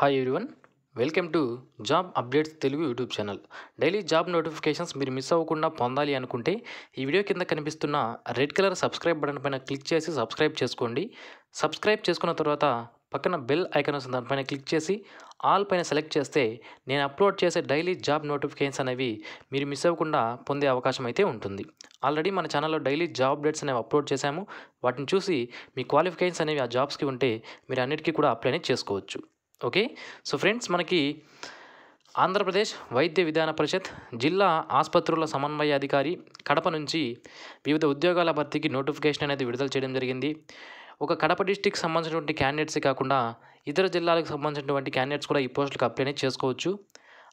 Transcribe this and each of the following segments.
hi everyone welcome to job updates Telugu YouTube channel daily job notifications మీరు miss అవ్వకుండా పొందాలి అనుకుంటే ఈ వీడియో కింద కనిపిస్తున్న రెడ్ కలర్ సబ్స్క్రైబ్ బటన్ పైన క్లిక్ చేసి సబ్స్క్రైబ్ చేసుకోండి సబ్స్క్రైబ్ చేసుకున్న తర్వాత పక్కన బెల్ ఐకాన్ వస్తుంది దానిపైన క్లిక్ చేసి ఆల్ పైన సెలెక్ట్ చేస్తే నేను అప్లోడ్ చేసే డైలీ జాబ్ నోటిఫికేషన్స్ అనేవి మీరు మిస్ అవ్వకుండా పొందే అవకాశం అయితే ఉంటుంది ఆల్రెడీ మన ఛానల్లో డైలీ జాబ్ అప్డేట్స్ అనేవి అప్లోడ్ చేశాము వాటిని చూసి మీ క్వాలిఫికేషన్స్ అనేవి ఆ జాబ్స్కి ఉంటే మీరు అన్నిటికీ కూడా అప్లై చేసుకోవచ్చు ఓకే సో ఫ్రెండ్స్ మనకి ఆంధ్రప్రదేశ్ వైద్య విధాన పరిషత్ జిల్లా ఆసుపత్రుల సమన్వయ అధికారి కడప నుంచి వివిధ ఉద్యోగాల భర్తీకి నోటిఫికేషన్ అనేది విడుదల చేయడం జరిగింది ఒక కడప డిస్టిక్ సంబంధించినటువంటి క్యాండిడేట్స్ కాకుండా ఇతర జిల్లాలకు సంబంధించినటువంటి క్యాండిడేట్స్ కూడా ఈ పోస్టులకు అప్లై చేసుకోవచ్చు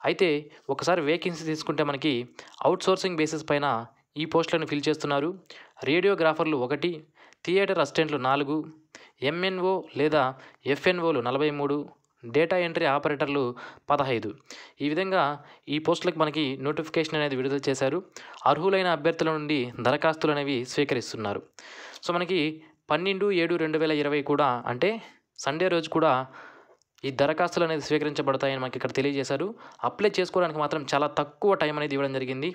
అయితే ఒకసారి వేకెన్సీ తీసుకుంటే మనకి అవుట్సోర్సింగ్ బేసిస్ పైన ఈ పోస్టులను ఫిల్ చేస్తున్నారు రేడియోగ్రాఫర్లు ఒకటి థియేటర్ అసిస్టెంట్లు నాలుగు ఎంఎన్ఓ లేదా ఎఫ్ఎన్ఓలు నలభై మూడు డేటా ఎంట్రీ ఆపరేటర్లు పదహైదు ఈ విధంగా ఈ పోస్టులకు మనకి నోటిఫికేషన్ అనేది విడుదల చేశారు అర్హులైన అభ్యర్థుల నుండి దరఖాస్తులు అనేవి స్వీకరిస్తున్నారు సో మనకి పన్నెండు ఏడు రెండు వేల ఇరవై కూడా అంటే సండే రోజు కూడా ఈ దరఖాస్తులు అనేది స్వీకరించబడతాయని మనకి ఇక్కడ తెలియజేశారు అప్లై చేసుకోవడానికి మాత్రం చాలా తక్కువ టైం అనేది ఇవ్వడం జరిగింది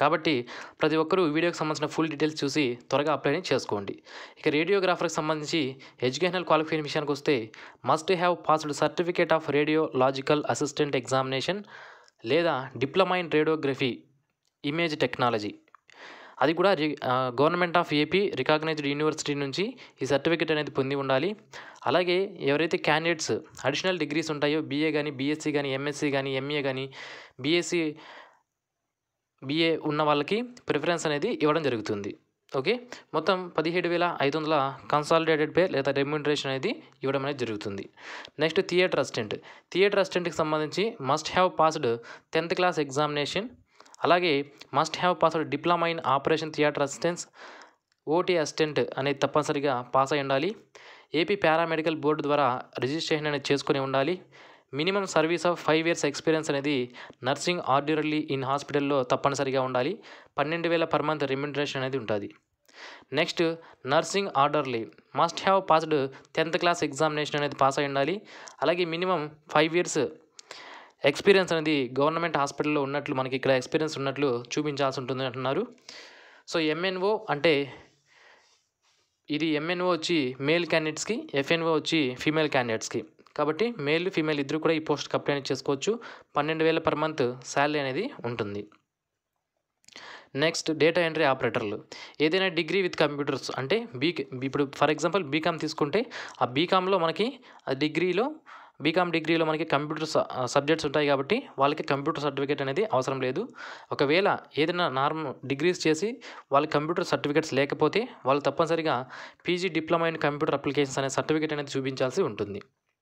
కాబట్టి ప్రతి ఒక్కరూ వీడియోకి సంబంధించిన ఫుల్ డీటెయిల్స్ చూసి త్వరగా అప్లైని చేసుకోండి ఇక రేడియోగ్రాఫర్కి సంబంధించి ఎడ్యుకేషనల్ క్వాలిఫికేషన్ విషయానికి వస్తే must have passed certificate of radiological assistant examination లేదా diploma in radiography image technology అది కూడా government of AP recognised university నుంచి ఈ సర్టిఫికేట్ అనేది పొంది ఉండాలి అలాగే ఎవరైతే క్యాండిడేట్స్ అడిషనల్ డిగ్రీస్ ఉంటాయో బీఏ కానీ బీఎస్సీ కానీ ఎంఎస్సీ కానీ ఎంఏ కానీ బీఎస్సీ బీఏ ఉన్న వాళ్ళకి ప్రిఫరెన్స్ అనేది ఇవ్వడం జరుగుతుంది ఓకే మొత్తం పదిహేడు వేల ఐదు వందల కన్సాలిడేటెడ్ పే లేదా రెమ్యూనరేషన్ అనేది ఇవ్వడం అనేది జరుగుతుంది నెక్స్ట్ థియేటర్ అసిస్టెంట్ థియేటర్ అసిస్టెంట్కి సంబంధించి must have passed tenth class examination అలాగే must have passed diploma in operation theatre assistants OT assistant అనేది తప్పనిసరిగా పాస్ అయి ఉండాలి ఏపీ పారామెడికల్ బోర్డు ద్వారా రిజిస్ట్రేషన్ అనేది చేసుకుని ఉండాలి minimum service of five years experience అనేది నర్సింగ్ ఆర్డినరీ ఇన్ హాస్పిటల్లో తప్పనిసరిగా ఉండాలి పన్నెండు వేల పర్ మంత్ రిమ్యూనరేషన్ అనేది ఉంటుంది next nursing orderly must have passed tenth class examination అనేది పాస్ అయి ఉండాలి అలాగే మినిమం ఫైవ్ ఇయర్స్ ఎక్స్పీరియన్స్ అనేది గవర్నమెంట్ హాస్పిటల్లో ఉన్నట్లు మనకి ఇక్కడ ఎక్స్పీరియన్స్ ఉన్నట్లు చూపించాల్సి ఉంటుంది అంటున్నారు సో ఎంఎన్ఓ అంటే ఇది ఎంఎన్ఓ వచ్చి మేల్ క్యాండిడేట్స్కి ఎఫ్ఎన్ఓ వచ్చి ఫీమేల్ క్యాండిడేట్స్కి కాబట్టి మేల్ ఫీమేల్ ఇద్దరు కూడా ఈ పోస్ట్కి అప్లై చేసుకోవచ్చు పన్నెండు వేల పర్ మంత్ శాలరీ అనేది ఉంటుంది నెక్స్ట్ డేటా ఎంట్రీ ఆపరేటర్లు ఏదైనా డిగ్రీ విత్ కంప్యూటర్స్ అంటే బీకే ఇప్పుడు ఫర్ ఎగ్జాంపుల్ బీకామ్ తీసుకుంటే ఆ బీకామ్లో మనకి ఆ డిగ్రీలో బీకామ్ డిగ్రీలో మనకి కంప్యూటర్ సబ్జెక్ట్స్ ఉంటాయి కాబట్టి వాళ్ళకి కంప్యూటర్ సర్టిఫికేట్ అనేది అవసరం లేదు ఒకవేళ ఏదైనా నార్మల్ డిగ్రీస్ చేసి వాళ్ళకి కంప్యూటర్ సర్టిఫికేట్స్ లేకపోతే వాళ్ళు తప్పనిసరిగా PG diploma in computer applications అనే సర్టిఫికేట్ అనేది చూపించాల్సి ఉంటుంది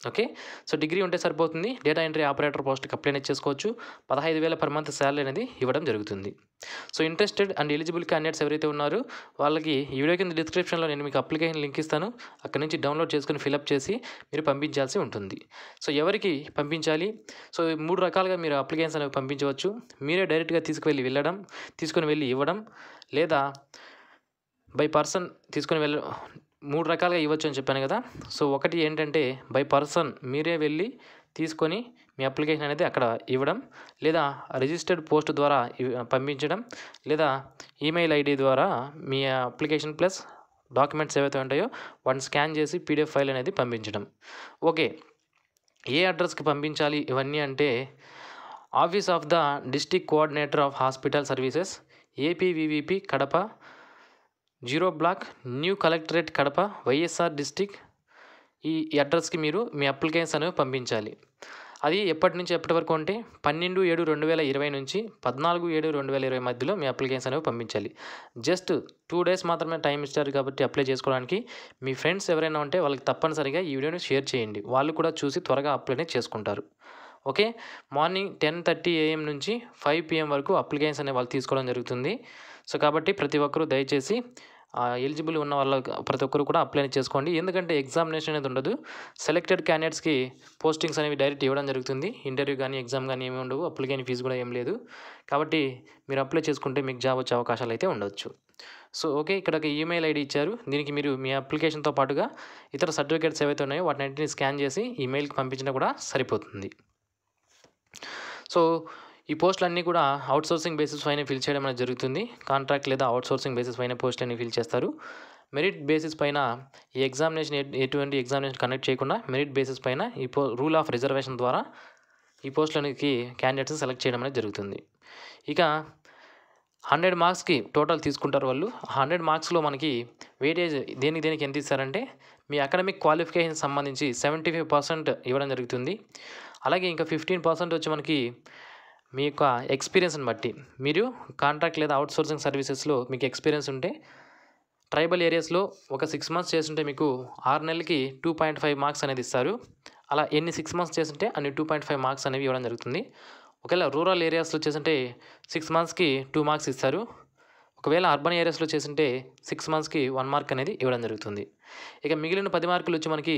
ఓకే సో డిగ్రీ ఉంటే సరిపోతుంది డేటా ఎంట్రీ ఆపరేటర్ పోస్ట్కి అప్లై అనేది చేసుకోవచ్చు పదహైదు వేల పర్ మంత్ శాలరీ అనేది ఇవ్వడం జరుగుతుంది so interested and eligible candidates ఎవరైతే ఉన్నారో వాళ్ళకి ఈ వీడియో కింద డిస్క్రిప్షన్లో నేను మీకు అప్లికేషన్ లింక్ ఇస్తాను అక్కడ నుంచి డౌన్లోడ్ చేసుకుని ఫిలప్ చేసి మీరు పంపించాల్సి ఉంటుంది సో ఎవరికి పంపించాలి సో మూడు రకాలుగా మీరు అప్లికేషన్స్ అనేవి పంపించవచ్చు మీరే డైరెక్ట్గా తీసుకువెళ్ళి వెళ్ళడం తీసుకుని వెళ్ళి ఇవ్వడం లేదా బై పర్సన్ తీసుకుని వెళ్ళ మూడు రకాలుగా ఇవ్వచ్చు అని చెప్పాను కదా సో ఒకటి ఏంటంటే బై పర్సన్ మీరే వెళ్ళి తీసుకొని మీ అప్లికేషన్ అనేది అక్కడ ఇవ్వడం లేదా రిజిస్టర్డ్ పోస్ట్ ద్వారా పంపించడం లేదా ఈమెయిల్ ఐడి ద్వారా మీ అప్లికేషన్ ప్లస్ డాక్యుమెంట్స్ ఏవైతే ఉంటాయో వాటిని స్కాన్ చేసి పీడిఎఫ్ ఫైల్ అనేది పంపించడం ఓకే ఏ అడ్రస్కి పంపించాలి ఇవన్నీ అంటే office of the district coordinator of hospital services APVVP Kadapa zero block new collectorate Kadapa YSR district ఈ అడ్రస్కి మీరు మీ అప్లికేషన్స్ అనేవి పంపించాలి అది ఎప్పటి నుంచి ఎప్పటి వరకు అంటే పన్నెండు ఏడు రెండు వేల ఇరవై నుంచి పద్నాలుగు ఏడు రెండు వేల ఇరవై మధ్యలో మీ అప్లికేషన్స్ అనేవి పంపించాలి జస్ట్ టూ డేస్ మాత్రమే టైం ఇస్తారు కాబట్టి అప్లై చేసుకోవడానికి మీ ఫ్రెండ్స్ ఎవరైనా ఉంటే వాళ్ళకి తప్పనిసరిగా ఈ వీడియోని షేర్ చేయండి వాళ్ళు కూడా చూసి త్వరగా అప్లైనే చేసుకుంటారు okay morning ten thirty AM నుంచి ఫైవ్ పిఎం వరకు అప్లికేషన్స్ అనే వాళ్ళు తీసుకోవడం జరుగుతుంది సో కాబట్టి ప్రతి ఒక్కరూ దయచేసి ఎలిజిబుల్ ఉన్న వాళ్ళ ప్రతి ఒక్కరు కూడా అప్లై చేసుకోండి ఎందుకంటే ఎగ్జామినేషన్ అనేది ఉండదు సెలెక్టెడ్ క్యాండిడేట్స్కి పోస్టింగ్స్ అనేవి డైరెక్ట్ ఇవ్వడం జరుగుతుంది ఇంటర్వ్యూ కానీ ఎగ్జామ్ కానీ ఏమి ఉండవు అప్లికేషన్ ఫీజు కూడా ఏం లేదు కాబట్టి మీరు అప్లై చేసుకుంటే మీకు జాబ్ వచ్చే అవకాశాలు అయితే ఉండొచ్చు సో ఓకే ఇక్కడ ఒక ఈమెయిల్ ఐడి ఇచ్చారు దీనికి మీరు మీ అప్లికేషన్తో పాటుగా ఇతర సర్టిఫికేట్స్ ఏవైతే ఉన్నాయో వాటిని స్కాన్ చేసి ఈమెయిల్కి పంపించినా కూడా సరిపోతుంది సో ఈ పోస్టులన్నీ కూడా అవుట్సోర్సింగ్ బేసిస్ పైన ఫిల్ చేయడం అనేది జరుగుతుంది కాంట్రాక్ట్ లేదా అవుట్సోర్సింగ్ బేసిస్ పైన పోస్టులన్నీ ఫిల్ చేస్తారు మెరిట్ బేసిస్ పైన ఈ ఎగ్జామినేషన్ ఎటువంటి ఎగ్జామినేషన్ కండక్ట్ చేయకుండా మెరిట్ బేసిస్ పైన ఈ పో రూల్ ఆఫ్ రిజర్వేషన్ ద్వారా ఈ పోస్టులకి క్యాండిడేట్స్ సెలెక్ట్ చేయడం అనేది జరుగుతుంది ఇక హండ్రెడ్ మార్క్స్కి టోటల్ తీసుకుంటారు వాళ్ళు హండ్రెడ్ మార్క్స్లో మనకి వెయిటేజ్ దేనికి దేనికి ఎంత ఇస్తారంటే మీ అకాడమిక్ క్వాలిఫికేషన్ సంబంధించి సెవెంటీ ఫైవ్ పర్సెంట్ ఇవ్వడం జరుగుతుంది అలాగే ఇంకా ఫిఫ్టీన్ పర్సెంట్ వచ్చి మనకి మీ యొక్క ఎక్స్పీరియన్స్ని బట్టి మీరు కాంట్రాక్ట్ లేదా అవుట్సోర్సింగ్ సర్వీసెస్లో మీకు ఎక్స్పీరియన్స్ ఉంటే ట్రైబల్ ఏరియాస్లో ఒక సిక్స్ మంత్స్ చేస్తుంటే మీకు ఆరు నెలలకి టూ పాయింట్ ఫైవ్ మార్క్స్ అనేది ఇస్తారు అలా ఎన్ని సిక్స్ మంత్స్ చేస్తుంటే అన్ని టూ పాయింట్ ఫైవ్ మార్క్స్ అనేవి ఇవ్వడం జరుగుతుంది ఒకవేళ రూరల్ ఏరియాస్లో చేసింటే సిక్స్ మంత్స్కి టూ మార్క్స్ ఇస్తారు ఒకవేళ అర్బన్ ఏరియాస్లో ఉంటే సిక్స్ మంత్స్కి వన్ మార్క్ అనేది ఇవ్వడం జరుగుతుంది ఇక మిగిలిన పది మార్కులు వచ్చి మనకి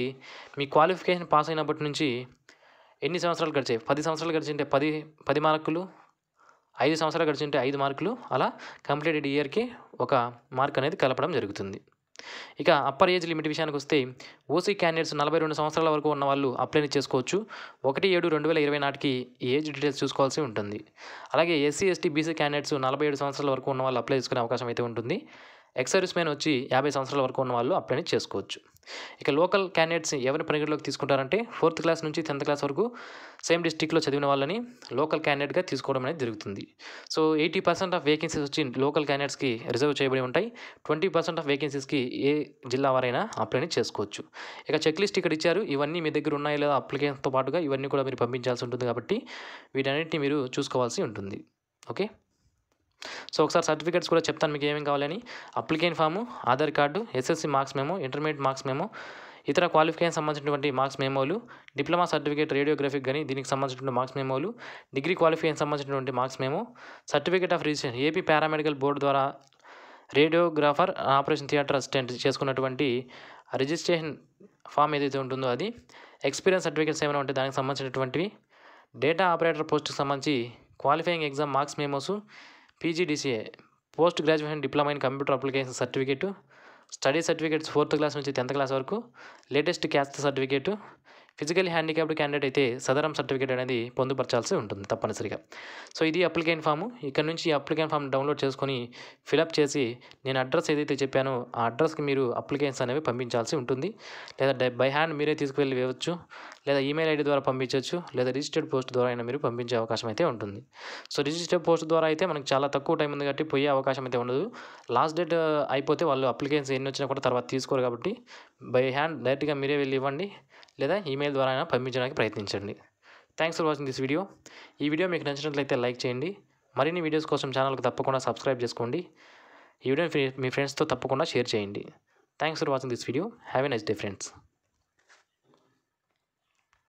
మీ క్వాలిఫికేషన్ పాస్ అయినప్పటి నుంచి ఎన్ని సంవత్సరాలు గడిచాయి పది సంవత్సరాలు గడిచింటే పది పది మార్కులు ఐదు సంవత్సరాలు గడిచింటే ఐదు మార్కులు అలా కంప్లీటెడ్ ఇయర్కి ఒక మార్క్ అనేది కలపడం జరుగుతుంది ఇక అప్పర్ ఏజ్ లిమిట్ విషయానికి వస్తే ఓసీ క్యాండిడేట్స్ నలభై రెండు సంవత్సరాల వరకు ఉన్న వాళ్ళు అప్లై చేసుకోవచ్చు ఒకటి ఏడు రెండు వేల ఇరవై నాటికి ఏజ్ డీటెయిల్స్ చూసుకోవాల్సి ఉంటుంది అలాగే ఎస్సీ ఎస్టీ బీసీ క్యాండిడేట్స్ నలభై ఏడు సంవత్సరాల వరకు ఉన్న వాళ్ళు అప్లై చేసుకునే అవకాశం అయితే ఉంటుంది ఎక్సర్విస్ మెన్ వచ్చి యాభై సంవత్సరాల వరకు ఉన్న వాళ్ళు అప్లై చేసుకోవచ్చు ఇక లోకల్ క్యాండిడేట్స్ ఎవరిని పరిగణలోకి తీసుకుంటారంటే ఫోర్త్ క్లాస్ నుంచి టెన్త్ క్లాస్ వరకు సేమ్ డిస్టిక్లో చదివిన వాళ్ళని లోకల్ క్యాండిడేట్గా తీసుకోవడం అనేది జరుగుతుంది so eighty percent of vacancies వచ్చి లోకల్ క్యాండిడేట్స్కి రిజర్వ్ చేయబడి ఉంటాయి ట్వంటీ పర్సెంట్ ఆఫ్ వేకెన్సీస్కి ఏ జిల్లా వారైనా అప్లై చేసుకోవచ్చు ఇక చెక్ లిస్ట్ ఇక్కడ ఇచ్చారు ఇవన్నీ మీ దగ్గర ఉన్నాయి లేదా అప్లికేషన్తో పాటుగా ఇవన్నీ కూడా మీరు పంపించాల్సి ఉంటుంది కాబట్టి వీటన్నిటిని మీరు చూసుకోవాల్సి ఉంటుంది ఓకే సో ఒకసారి సర్టిఫికేట్స్ కూడా చెప్తాను మీకు ఏమేమి కావాలని application form Aadhaar card SSC marks memo intermediate marks memo ఇతర క్వాలిఫికేషన్ సంబంధించినటువంటి మార్క్స్ మేమోలు డిప్లొమా సర్టిఫికేట్ రేడియోగ్రఫిక్ కానీ దీనికి సంబంధించినటువంటి మార్క్స్ మేమోలు డిగ్రీ క్వాలిఫికేషన్ సంబంధించినటువంటి marks memo certificate of registration AP paramedical board ద్వారా రేడియోగ్రాఫర్ ఆపరేషన్ థియేటర్ అసిస్టెంట్ చేసుకున్నటువంటి రిజిస్ట్రేషన్ ఫామ్ ఏదైతే ఉంటుందో అది ఎక్స్పీరియన్స్ సర్టిఫికేట్స్ ఏమైనా ఉంటే దానికి సంబంధించినటువంటివి డేటా ఆపరేటర్ పోస్ట్కి సంబంధించి qualifying exam marks memos PGDCA post graduation diploma in computer application certificate study certificates fourth class నుంచి టెన్త్ క్లాస్ వరకు latest caste certificate physical handicapped candidate అయితే సదరం సర్టిఫికేట్ అనేది పొందుపరచాల్సి ఉంటుంది తప్పనిసరిగా సో ఇది అప్లికేషన్ ఫామ్ ఇక్కడ నుంచి ఈ అప్లికేషన్ ఫామ్ డౌన్లోడ్ చేసుకొని ఫిలప్ చేసి నేను అడ్రస్ ఏదైతే చెప్పానో ఆ అడ్రస్కి మీరు అప్లికేషన్స్ అనేవి పంపించాల్సి ఉంటుంది లేదా బై హ్యాండ్ మీరే తీసుకువెళ్ళి వేయవచ్చు లేదా ఈమెయిల్ ఐడి ద్వారా పంపించవచ్చు లేదా రిజిస్టర్డ్ పోస్ట్ ద్వారా అయినా మీరు పంపించే అవకాశం అయితే ఉంటుంది సో రిజిస్టర్డ్ పోస్ట్ ద్వారా అయితే మనకు చాలా తక్కువ టైం ఉంది కాబట్టి పోయే అవకాశం అయితే ఉండదు లాస్ట్ డేట్ అయిపోతే వాళ్ళు అప్లికేషన్స్ ఎన్ని వచ్చినా కూడా తర్వాత తీసుకోరు కాబట్టి బై హ్యాండ్ డైరెక్ట్గా మీరే వెళ్ళి ఇవ్వండి లేదా ఈమెయిల్ ద్వారా అయినా పంపించడానికి ప్రయత్నించండి thanks for watching this video ఈ వీడియో మీకు నచ్చినట్లయితే లైక్ చేయండి మరిన్ని వీడియోస్ కోసం ఛానల్కి తప్పకుండా సబ్స్క్రైబ్ చేసుకోండి ఈ వీడియో మీ ఫ్రెండ్స్తో తప్పకుండా షేర్ చేయండి thanks for watching this video have a nice day friends